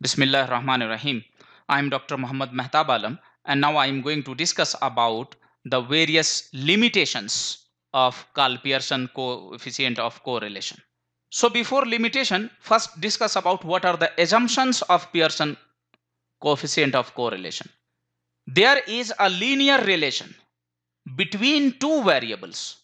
Bismillah Rahman Rahim. I am Dr. Muhammad Mehtab Alam and now I am going to discuss about the various limitations of Carl Pearson coefficient of correlation. So before limitation, first discuss about what are the assumptions of Pearson coefficient of correlation. There is a linear relation between two variables.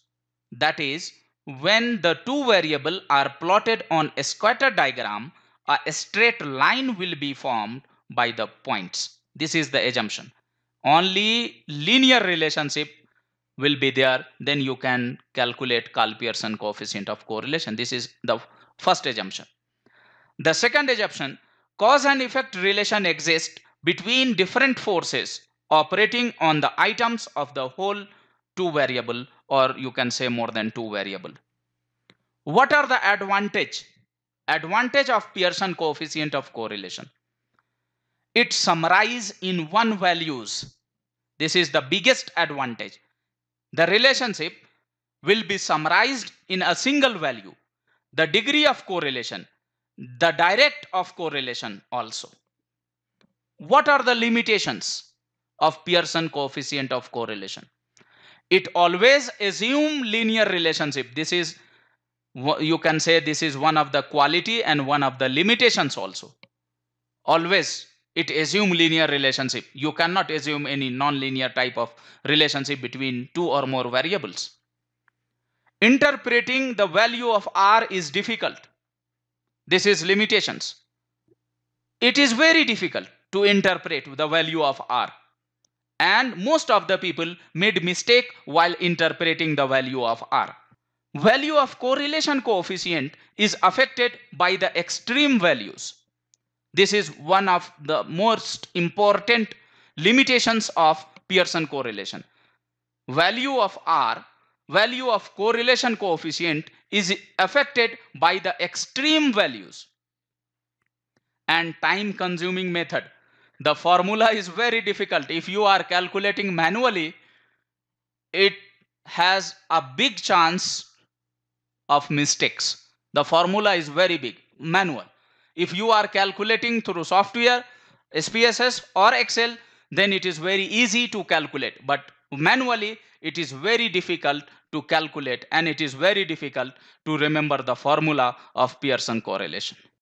That is, when the two variables are plotted on a scatter diagram, a straight line will be formed by the points. This is the assumption. Only linear relationship will be there. Then you can calculate Carl-Pearson coefficient of correlation. This is the first assumption. The second assumption, cause and effect relation exists between different forces operating on the items of the whole two variable or you can say more than two variable. What are the advantage advantage of Pearson coefficient of correlation. It summarize in one values. This is the biggest advantage. The relationship will be summarized in a single value. The degree of correlation, the direct of correlation also. What are the limitations of Pearson coefficient of correlation? It always assume linear relationship. This is you can say this is one of the quality and one of the limitations also always it assume linear relationship you cannot assume any non-linear type of relationship between two or more variables interpreting the value of r is difficult this is limitations it is very difficult to interpret the value of r and most of the people made mistake while interpreting the value of r value of correlation coefficient is affected by the extreme values. This is one of the most important limitations of Pearson correlation. Value of R, value of correlation coefficient is affected by the extreme values. And time consuming method. The formula is very difficult. If you are calculating manually, it has a big chance of mistakes. The formula is very big, manual. If you are calculating through software, SPSS or Excel, then it is very easy to calculate. But manually, it is very difficult to calculate and it is very difficult to remember the formula of Pearson correlation.